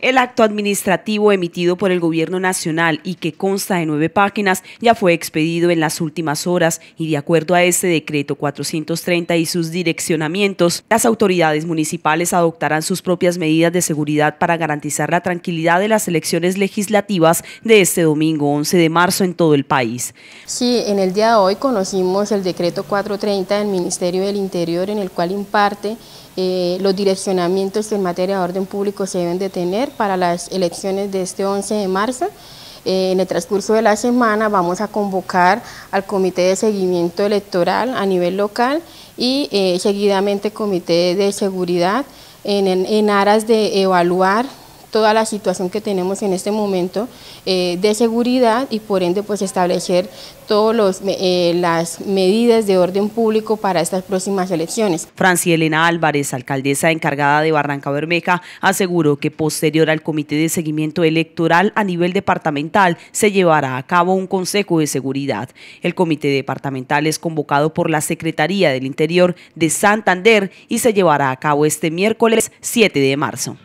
El acto administrativo emitido por el Gobierno Nacional y que consta de nueve páginas ya fue expedido en las últimas horas y de acuerdo a este decreto 430 y sus direccionamientos, las autoridades municipales adoptarán sus propias medidas de seguridad para garantizar la tranquilidad de las elecciones legislativas de este domingo 11 de marzo en todo el país. Sí, en el día de hoy conocimos el decreto 430 del Ministerio del Interior en el cual imparte eh, los direccionamientos en materia de orden público se deben de tener para las elecciones de este 11 de marzo. Eh, en el transcurso de la semana vamos a convocar al Comité de Seguimiento Electoral a nivel local y eh, seguidamente Comité de Seguridad en aras de evaluar toda la situación que tenemos en este momento eh, de seguridad y por ende pues establecer todas eh, las medidas de orden público para estas próximas elecciones. Francia Elena Álvarez, alcaldesa encargada de Barranca Bermeja, aseguró que posterior al Comité de Seguimiento Electoral a nivel departamental se llevará a cabo un Consejo de Seguridad. El Comité Departamental es convocado por la Secretaría del Interior de Santander y se llevará a cabo este miércoles 7 de marzo.